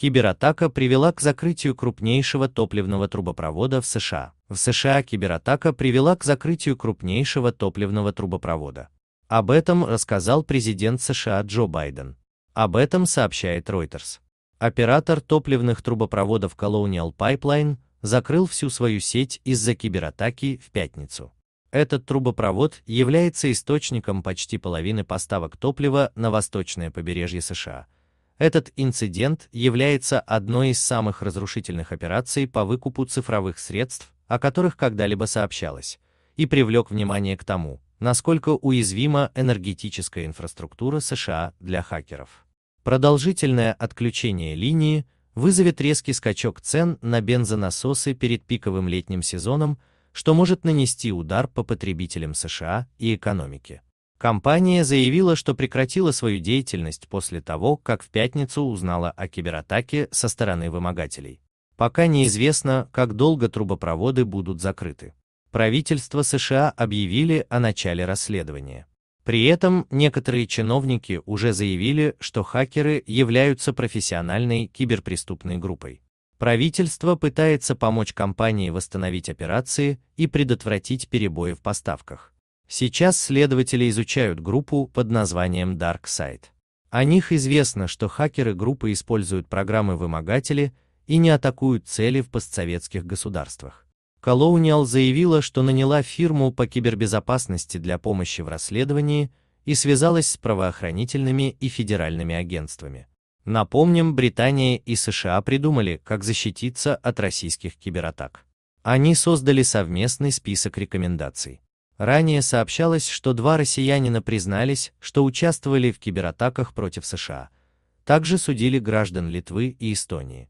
Кибератака привела к закрытию крупнейшего топливного трубопровода в США. В США кибератака привела к закрытию крупнейшего топливного трубопровода. Об этом рассказал президент США Джо Байден. Об этом сообщает Reuters. Оператор топливных трубопроводов Colonial Pipeline закрыл всю свою сеть из-за кибератаки в пятницу. Этот трубопровод является источником почти половины поставок топлива на восточное побережье США – этот инцидент является одной из самых разрушительных операций по выкупу цифровых средств, о которых когда-либо сообщалось, и привлек внимание к тому, насколько уязвима энергетическая инфраструктура США для хакеров. Продолжительное отключение линии вызовет резкий скачок цен на бензонасосы перед пиковым летним сезоном, что может нанести удар по потребителям США и экономике. Компания заявила, что прекратила свою деятельность после того, как в пятницу узнала о кибератаке со стороны вымогателей. Пока неизвестно, как долго трубопроводы будут закрыты. Правительство США объявили о начале расследования. При этом некоторые чиновники уже заявили, что хакеры являются профессиональной киберпреступной группой. Правительство пытается помочь компании восстановить операции и предотвратить перебои в поставках. Сейчас следователи изучают группу под названием Dark Side. О них известно, что хакеры группы используют программы-вымогатели и не атакуют цели в постсоветских государствах. Колоуниал заявила, что наняла фирму по кибербезопасности для помощи в расследовании и связалась с правоохранительными и федеральными агентствами. Напомним, Британия и США придумали, как защититься от российских кибератак. Они создали совместный список рекомендаций. Ранее сообщалось, что два россиянина признались, что участвовали в кибератаках против США. Также судили граждан Литвы и Эстонии.